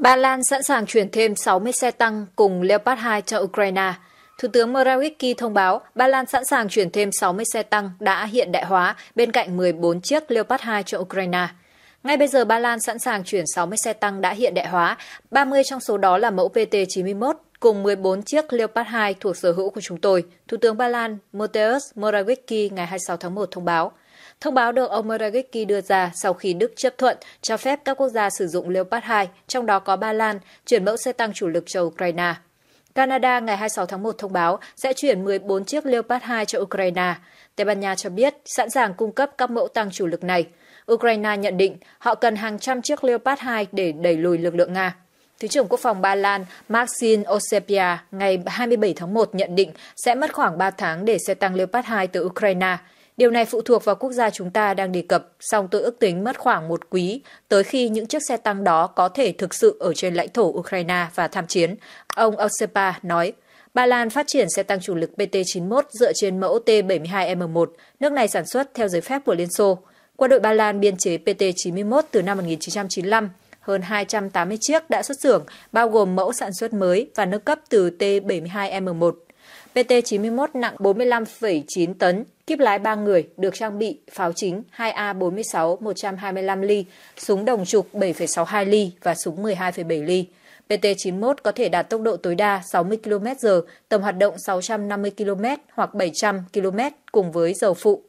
Ba Lan sẵn sàng chuyển thêm 60 xe tăng cùng Leopard 2 cho Ukraine. Thủ tướng Morawiecki thông báo Ba Lan sẵn sàng chuyển thêm 60 xe tăng đã hiện đại hóa bên cạnh 14 chiếc Leopard 2 cho Ukraine. Ngay bây giờ, Ba Lan sẵn sàng chuyển 60 xe tăng đã hiện đại hóa, 30 trong số đó là mẫu VT 91 cùng 14 chiếc Leopard 2 thuộc sở hữu của chúng tôi, Thủ tướng Ba Lan Mateusz Morawiecki ngày 26 tháng 1 thông báo. Thông báo được ông Morawiecki đưa ra sau khi Đức chấp thuận cho phép các quốc gia sử dụng Leopard 2, trong đó có Ba Lan, chuyển mẫu xe tăng chủ lực cho Ukraine. Canada ngày 26 tháng 1 thông báo sẽ chuyển 14 chiếc Leopard 2 cho Ukraine. Tây Ban Nha cho biết sẵn sàng cung cấp các mẫu tăng chủ lực này. Ukraine nhận định họ cần hàng trăm chiếc Leopard 2 để đẩy lùi lực lượng Nga. Thứ trưởng Quốc phòng Ba Lan Maxin Osepia ngày 27 tháng 1 nhận định sẽ mất khoảng 3 tháng để xe tăng Leopard 2 từ Ukraine. Điều này phụ thuộc vào quốc gia chúng ta đang đề cập, song tôi ước tính mất khoảng một quý tới khi những chiếc xe tăng đó có thể thực sự ở trên lãnh thổ Ukraine và tham chiến, ông Osepa nói. Ba Lan phát triển xe tăng chủ lực PT-91 dựa trên mẫu T-72M1, nước này sản xuất theo giấy phép của Liên Xô. Quân đội Ba Lan biên chế PT-91 từ năm 1995, hơn 280 chiếc đã xuất xưởng, bao gồm mẫu sản xuất mới và nâng cấp từ T-72M1 PT-91 nặng 45,9 tấn, kíp lái 3 người, được trang bị pháo chính 2A46 125 ly, súng đồng trục 7,62 ly và súng 12,7 ly. PT-91 có thể đạt tốc độ tối đa 60 km/h, tầm hoạt động 650 km hoặc 700 km cùng với dầu phụ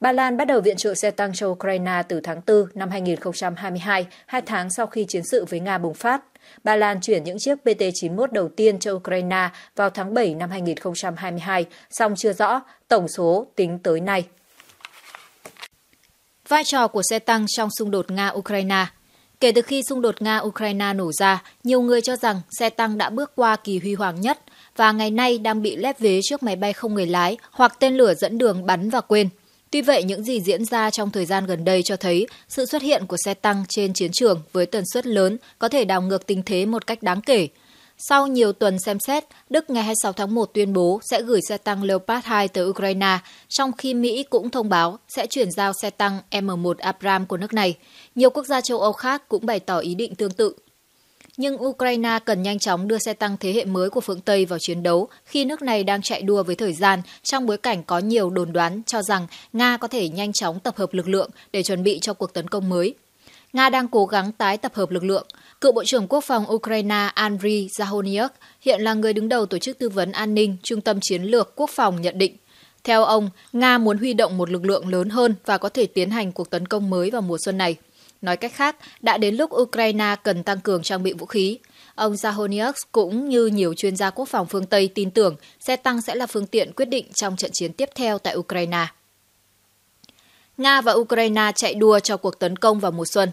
Ba Lan bắt đầu viện trợ xe tăng cho Ukraine từ tháng 4 năm 2022, hai tháng sau khi chiến sự với Nga bùng phát. Ba Lan chuyển những chiếc PT-91 đầu tiên cho Ukraine vào tháng 7 năm 2022, song chưa rõ tổng số tính tới nay. Vai trò của xe tăng trong xung đột Nga-Ukraine Kể từ khi xung đột Nga-Ukraine nổ ra, nhiều người cho rằng xe tăng đã bước qua kỳ huy hoàng nhất và ngày nay đang bị lép vế trước máy bay không người lái hoặc tên lửa dẫn đường bắn và quên. Tuy vậy, những gì diễn ra trong thời gian gần đây cho thấy sự xuất hiện của xe tăng trên chiến trường với tần suất lớn có thể đảo ngược tình thế một cách đáng kể. Sau nhiều tuần xem xét, Đức ngày 26 tháng 1 tuyên bố sẽ gửi xe tăng Leopard 2 tới Ukraine, trong khi Mỹ cũng thông báo sẽ chuyển giao xe tăng M1 Abram của nước này. Nhiều quốc gia châu Âu khác cũng bày tỏ ý định tương tự. Nhưng Ukraine cần nhanh chóng đưa xe tăng thế hệ mới của phương Tây vào chiến đấu khi nước này đang chạy đua với thời gian trong bối cảnh có nhiều đồn đoán cho rằng Nga có thể nhanh chóng tập hợp lực lượng để chuẩn bị cho cuộc tấn công mới. Nga đang cố gắng tái tập hợp lực lượng. Cựu Bộ trưởng Quốc phòng Ukraine Andriy Zahoniak hiện là người đứng đầu Tổ chức Tư vấn An ninh Trung tâm Chiến lược Quốc phòng nhận định. Theo ông, Nga muốn huy động một lực lượng lớn hơn và có thể tiến hành cuộc tấn công mới vào mùa xuân này. Nói cách khác, đã đến lúc Ukraine cần tăng cường trang bị vũ khí. Ông Zahoniak cũng như nhiều chuyên gia quốc phòng phương Tây tin tưởng xe tăng sẽ là phương tiện quyết định trong trận chiến tiếp theo tại Ukraine. Nga và Ukraine chạy đua cho cuộc tấn công vào mùa xuân.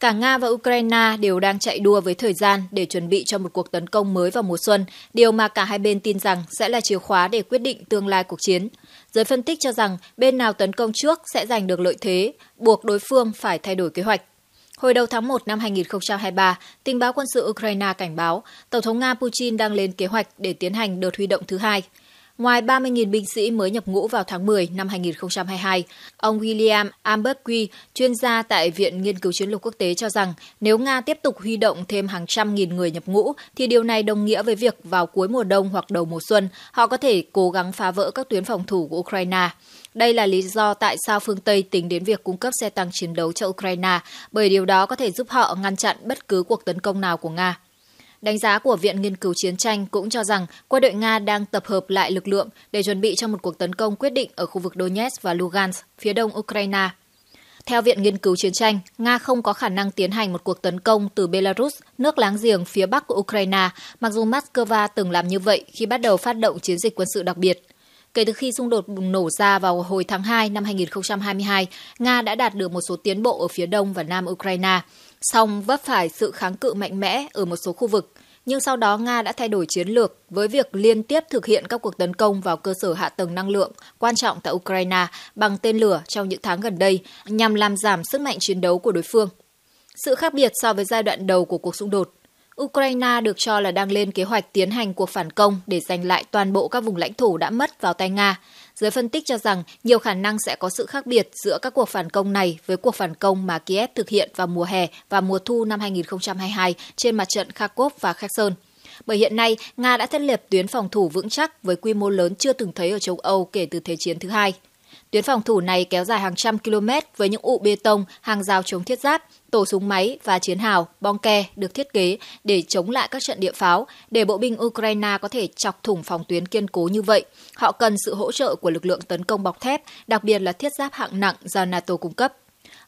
Cả Nga và Ukraine đều đang chạy đua với thời gian để chuẩn bị cho một cuộc tấn công mới vào mùa xuân, điều mà cả hai bên tin rằng sẽ là chìa khóa để quyết định tương lai cuộc chiến. Giới phân tích cho rằng bên nào tấn công trước sẽ giành được lợi thế, buộc đối phương phải thay đổi kế hoạch. Hồi đầu tháng 1 năm 2023, tình báo quân sự Ukraine cảnh báo Tổng thống Nga Putin đang lên kế hoạch để tiến hành đợt huy động thứ hai – Ngoài 30.000 binh sĩ mới nhập ngũ vào tháng 10 năm 2022, ông William Amberquy, chuyên gia tại Viện Nghiên cứu Chiến lược Quốc tế cho rằng nếu Nga tiếp tục huy động thêm hàng trăm nghìn người nhập ngũ thì điều này đồng nghĩa với việc vào cuối mùa đông hoặc đầu mùa xuân, họ có thể cố gắng phá vỡ các tuyến phòng thủ của Ukraine. Đây là lý do tại sao phương Tây tính đến việc cung cấp xe tăng chiến đấu cho Ukraine, bởi điều đó có thể giúp họ ngăn chặn bất cứ cuộc tấn công nào của Nga. Đánh giá của Viện Nghiên cứu Chiến tranh cũng cho rằng quân đội Nga đang tập hợp lại lực lượng để chuẩn bị cho một cuộc tấn công quyết định ở khu vực Donetsk và Lugansk, phía đông Ukraine. Theo Viện Nghiên cứu Chiến tranh, Nga không có khả năng tiến hành một cuộc tấn công từ Belarus, nước láng giềng phía bắc của Ukraine, mặc dù Moscow từng làm như vậy khi bắt đầu phát động chiến dịch quân sự đặc biệt. Kể từ khi xung đột bùng nổ ra vào hồi tháng 2 năm 2022, Nga đã đạt được một số tiến bộ ở phía đông và nam Ukraine, song vấp phải sự kháng cự mạnh mẽ ở một số khu vực. Nhưng sau đó Nga đã thay đổi chiến lược với việc liên tiếp thực hiện các cuộc tấn công vào cơ sở hạ tầng năng lượng quan trọng tại Ukraine bằng tên lửa trong những tháng gần đây nhằm làm giảm sức mạnh chiến đấu của đối phương. Sự khác biệt so với giai đoạn đầu của cuộc xung đột, Ukraine được cho là đang lên kế hoạch tiến hành cuộc phản công để giành lại toàn bộ các vùng lãnh thổ đã mất vào tay Nga, Giới phân tích cho rằng nhiều khả năng sẽ có sự khác biệt giữa các cuộc phản công này với cuộc phản công mà Kiev thực hiện vào mùa hè và mùa thu năm 2022 trên mặt trận Kharkov và Kherson bởi hiện nay Nga đã thiết lập tuyến phòng thủ vững chắc với quy mô lớn chưa từng thấy ở châu Âu kể từ Thế chiến thứ hai. Tuyến phòng thủ này kéo dài hàng trăm km với những ụ bê tông, hàng rào chống thiết giáp, tổ súng máy và chiến hào, bong ke được thiết kế để chống lại các trận địa pháo, để bộ binh Ukraine có thể chọc thủng phòng tuyến kiên cố như vậy. Họ cần sự hỗ trợ của lực lượng tấn công bọc thép, đặc biệt là thiết giáp hạng nặng do NATO cung cấp.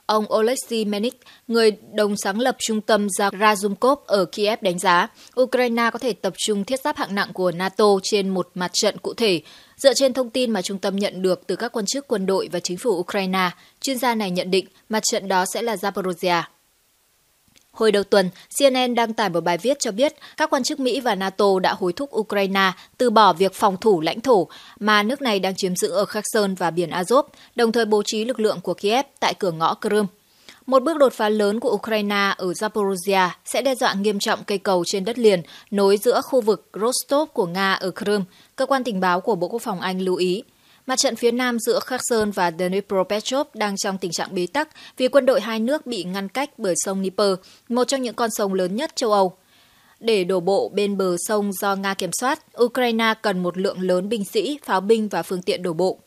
Ông Oleksiy Menik, người đồng sáng lập trung tâm Razumkov ở Kiev đánh giá, Ukraine có thể tập trung thiết giáp hạng nặng của NATO trên một mặt trận cụ thể. Dựa trên thông tin mà trung tâm nhận được từ các quan chức quân đội và chính phủ Ukraine, chuyên gia này nhận định mặt trận đó sẽ là Zaporozhia. Hồi đầu tuần, CNN đăng tải một bài viết cho biết các quan chức Mỹ và NATO đã hối thúc Ukraine từ bỏ việc phòng thủ lãnh thổ mà nước này đang chiếm giữ ở Kherson và biển Azov, đồng thời bố trí lực lượng của Kiev tại cửa ngõ Crimea. Một bước đột phá lớn của Ukraine ở Zaporozhia sẽ đe dọa nghiêm trọng cây cầu trên đất liền nối giữa khu vực Rostov của Nga ở Crimea, cơ quan tình báo của Bộ Quốc phòng Anh lưu ý. Mặt trận phía Nam giữa Kherson và Dnipropetrovsk đang trong tình trạng bế tắc vì quân đội hai nước bị ngăn cách bởi sông Dnieper, một trong những con sông lớn nhất châu Âu. Để đổ bộ bên bờ sông do Nga kiểm soát, Ukraine cần một lượng lớn binh sĩ, pháo binh và phương tiện đổ bộ.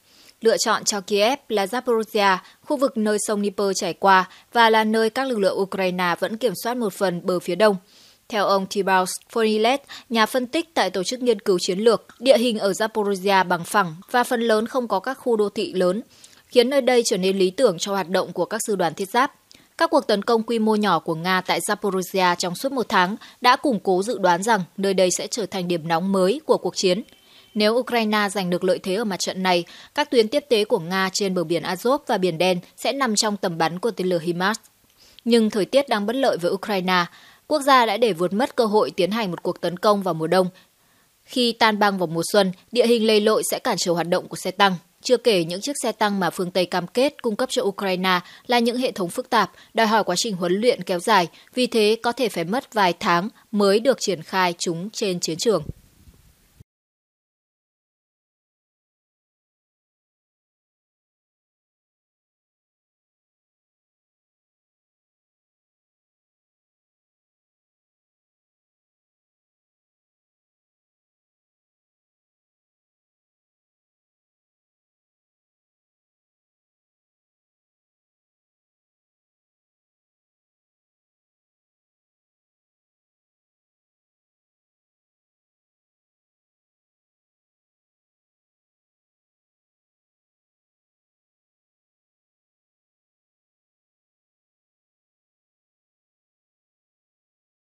Lựa chọn cho Kiev là Zaporozhia, khu vực nơi sông Dnieper chảy qua và là nơi các lực lượng Ukraine vẫn kiểm soát một phần bờ phía đông – theo ông Tibaus Fonilet, nhà phân tích tại Tổ chức Nghiên cứu Chiến lược, địa hình ở Zaporizhia bằng phẳng và phần lớn không có các khu đô thị lớn, khiến nơi đây trở nên lý tưởng cho hoạt động của các sư đoàn thiết giáp. Các cuộc tấn công quy mô nhỏ của Nga tại Zaporizhia trong suốt một tháng đã củng cố dự đoán rằng nơi đây sẽ trở thành điểm nóng mới của cuộc chiến. Nếu Ukraine giành được lợi thế ở mặt trận này, các tuyến tiếp tế của Nga trên bờ biển Azov và Biển Đen sẽ nằm trong tầm bắn của tên lửa HIMARS. Nhưng thời tiết đang bất lợi với Ukraine quốc gia đã để vượt mất cơ hội tiến hành một cuộc tấn công vào mùa đông. Khi tan băng vào mùa xuân, địa hình lầy lội sẽ cản trở hoạt động của xe tăng. Chưa kể những chiếc xe tăng mà phương Tây cam kết cung cấp cho Ukraine là những hệ thống phức tạp, đòi hỏi quá trình huấn luyện kéo dài, vì thế có thể phải mất vài tháng mới được triển khai chúng trên chiến trường.